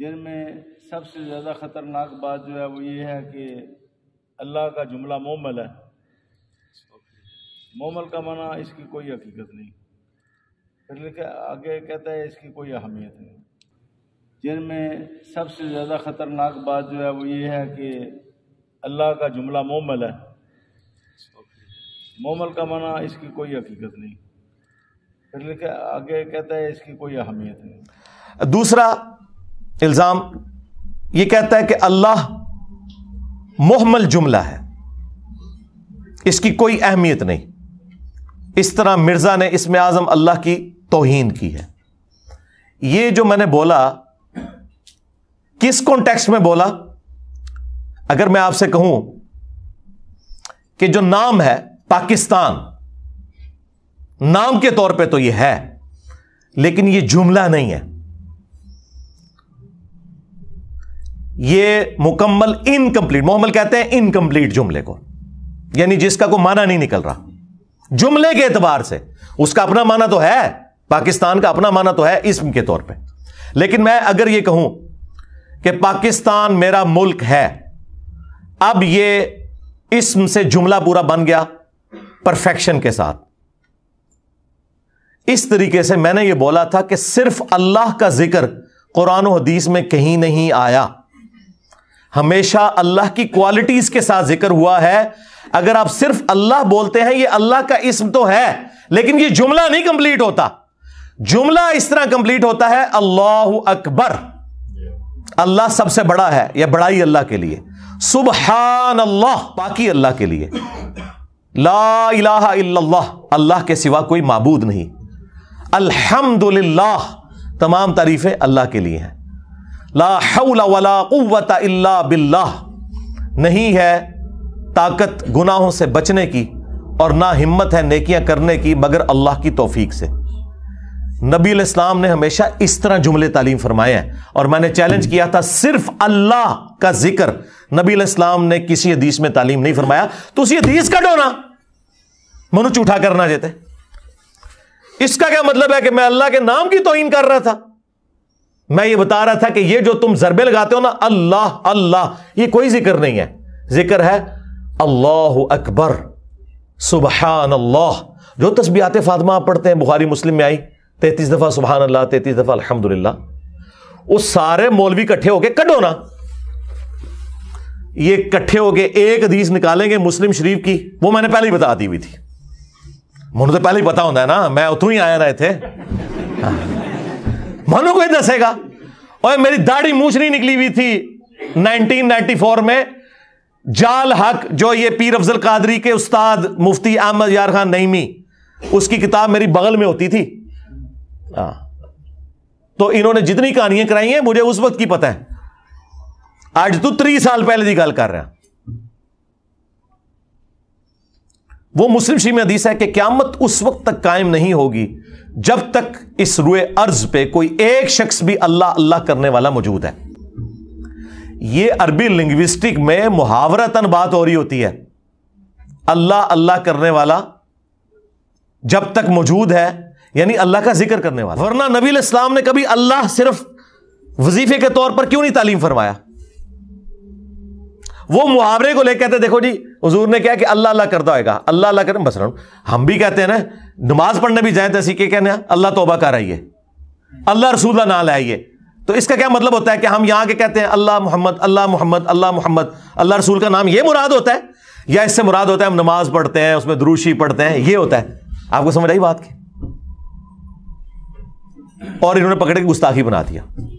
जिनमें सबसे ज़्यादा ख़तरनाक बात जो है वो ये है कि अल्लाह का जुमला मोमल है मोमल का माना इसकी कोई हकीकत नहीं फिर लिखा आगे कहता है इसकी कोई अहमियत नहीं जिनमें सबसे ज़्यादा ख़तरनाक बात जो है वो ये है कि अल्लाह का जुमला मोमल है मोमल का माना इसकी कोई हकीकत नहीं फिर लिखा आगे कहता है इसकी कोई अहमियत नहीं दूसरा इल्ज़ाम ये कहता है कि अल्लाह मोहमल जुमला है इसकी कोई अहमियत नहीं इस तरह मिर्ज़ा ने इसमें आज़म अल्लाह की तोहन की है ये जो मैंने बोला किस कॉन्टेक्स्ट में बोला अगर मैं आपसे कहूं कि जो नाम है पाकिस्तान नाम के तौर पे तो ये है लेकिन ये जुमला नहीं है ये मुकम्मल इनकम्प्लीट मोहम्मल कहते हैं इनकम्प्लीट जुमले को यानी जिसका कोई माना नहीं निकल रहा जुमले के एतबार से उसका अपना माना तो है पाकिस्तान का अपना माना तो है इसम के तौर पे लेकिन मैं अगर ये कहूं कि पाकिस्तान मेरा मुल्क है अब ये इसम से जुमला पूरा बन गया परफेक्शन के साथ इस तरीके से मैंने ये बोला था कि सिर्फ अल्लाह का जिक्र कुरान हदीस में कहीं नहीं आया हमेशा अल्लाह की क्वालिटीज के साथ जिक्र हुआ है अगर आप सिर्फ अल्लाह बोलते हैं ये अल्लाह का इसम तो है लेकिन ये जुमला नहीं कंप्लीट होता जुमला इस तरह कंप्लीट होता है अल्लाह अकबर अल्लाह सबसे बड़ा है यह बड़ाई अल्लाह के लिए सुबहान अल्लाह बाकी अल्लाह के लिए ला अल्लाह के सिवा कोई माबूद नहीं अल्हम्दुलिल्लाह तमाम तारीफें अल्लाह के लिए हैं ला बिल्ला नहीं है ताकत गुनाहों से बचने की और ना हिम्मत है नेकियां करने की मगर अल्लाह की तोफीक से नबी इस्लाम ने हमेशा इस तरह जुमले तालीम फरमाए हैं और मैंने चैलेंज किया था सिर्फ अल्लाह का जिक्र नबी इस्लाम ने किसी हदीस में तालीम नहीं फरमाया तो उसी हदीस का डोना मनु चूठा करना जेते इसका क्या मतलब है कि मैं अल्लाह के नाम की तोहन कर रहा था मैं ये बता रहा था कि ये जो तुम जरबे लगाते हो ना अल्लाह अल्लाह ये कोई जिक्र नहीं है जिक्र है अल्लाह अकबर सुबहान अल्लाह जो तस्बियात फातमा आप पढ़ते हैं बुखारी मुस्लिम में आई तैतीस दफ़ा सुबहान अल्लाह तैतीस दफ़ा अलहमदुल्ला उस सारे मौलवी इकट्ठे हो गए कटो ना ये इकट्ठे हो गए एक अधीस निकालेंगे मुस्लिम शरीफ की वो मैंने पहले ही बता दी हुई थी मुझे तो पहले ही पता होता है ना मैं उतू ही आया ना इतने हाँ। मनु को दसेगा और मेरी दाढ़ी मूछ नहीं निकली हुई थी 1994 में जाल हक जो ये पीर अफजल कादरी के उस्ताद मुफ्ती अहमद यार खान नईमी उसकी किताब मेरी बगल में होती थी आ, हाँ। तो इन्होंने जितनी कहानियां कराई हैं मुझे उस वक्त की पता है आज तो त्री साल पहले की गल कर रहा वो मुस्लिम शरीफ में हदीस है कि क्यामत उस वक्त तक कायम नहीं होगी जब तक इस रुए अर्ज पे कोई एक शख्स भी अल्लाह अल्लाह करने वाला मौजूद है ये अरबी लिंग्विस्टिक में मुहावरतन बात हो रही होती है अल्लाह अल्लाह करने वाला जब तक मौजूद है यानी अल्लाह का जिक्र करने वाला वरना नबी इस्लाम ने कभी अल्लाह सिर्फ वजीफे के तौर पर क्यों नहीं तालीम फरमाया वो मुहावरे को लेकर कहते देखो जी हजूर ने क्या कि अल्लाह अल्लाह करता होगा अल्लाह अल्लाह कर बस हम भी कहते हैं ना नमाज पढ़ने भी जाए तो ऐसी क्या कहने अल्लाह तोबा कर आइए अल्लाह रसूल्ला ना लाइए तो इसका क्या मतलब होता है कि हम यहां के कहते हैं अल्लाह मोहम्मद अल्लाह मोहम्मद अल्लाह मोहम्मद अल्लाह रसूल का नाम ये मुराद होता है या इससे मुराद होता है हम नमाज पढ़ते हैं उसमें द्रूशी पढ़ते हैं ये होता है आपको समझ आई बात की और इन्होंने पकड़ के गुस्ताखी बना दिया